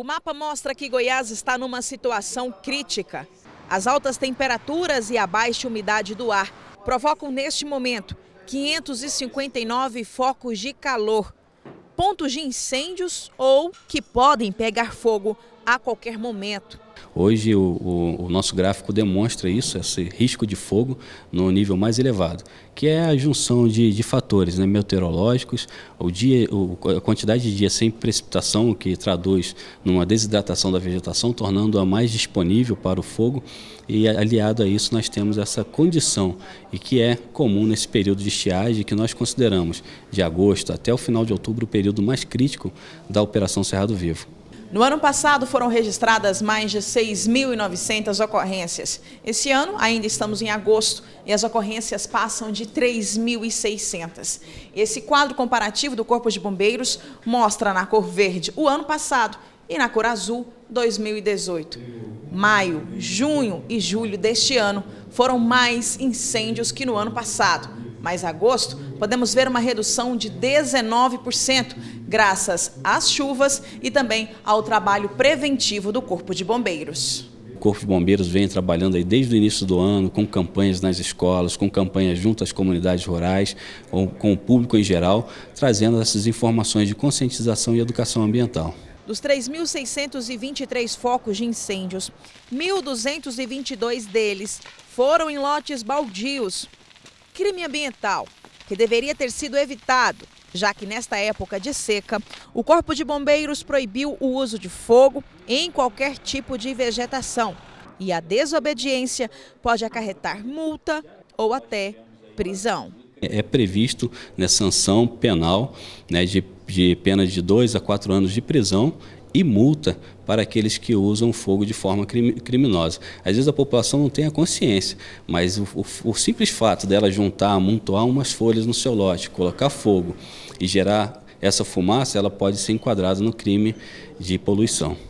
O mapa mostra que Goiás está numa situação crítica. As altas temperaturas e a baixa umidade do ar provocam neste momento 559 focos de calor, pontos de incêndios ou que podem pegar fogo a qualquer momento. Hoje o, o, o, nosso gráfico demonstra isso, esse risco de fogo no nível mais elevado, que é a junção de, de fatores né, meteorológicos, o dia, o, a quantidade de dias sem precipitação, que traduz numa desidratação da vegetação, tornando-a mais disponível para o fogo, e aliado a isso nós temos essa condição, e que é comum nesse período de estiagem, que nós consideramos de agosto até o final de outubro o período mais crítico da Operação Cerrado Vivo. No ano passado foram registradas mais de 6.900 ocorrências. Esse ano ainda estamos em agosto e as ocorrências passam de 3.600. Esse quadro comparativo do Corpo de Bombeiros mostra na cor verde o ano passado e na cor azul 2018. Maio, junho e julho deste ano foram mais incêndios que no ano passado. Mas agosto podemos ver uma redução de 19%, graças às chuvas e também ao trabalho preventivo do Corpo de Bombeiros. O Corpo de Bombeiros vem trabalhando aí desde o início do ano com campanhas nas escolas, com campanhas junto às comunidades rurais, ou com o público em geral, trazendo essas informações de conscientização e educação ambiental. Dos 3.623 focos de incêndios, 1.222 deles foram em lotes baldios. Crime ambiental, que deveria ter sido evitado, já que nesta época de seca, o Corpo de Bombeiros proibiu o uso de fogo em qualquer tipo de vegetação. E a desobediência pode acarretar multa ou até prisão. É, é previsto né, sanção penal né, de, de pena de dois a quatro anos de prisão e multa para aqueles que usam fogo de forma criminosa. Às vezes a população não tem a consciência, mas o, o, o, simples fato dela juntar, amontoar umas folhas no seu lote, colocar fogo e gerar essa fumaça, ela pode ser enquadrada no crime de poluição.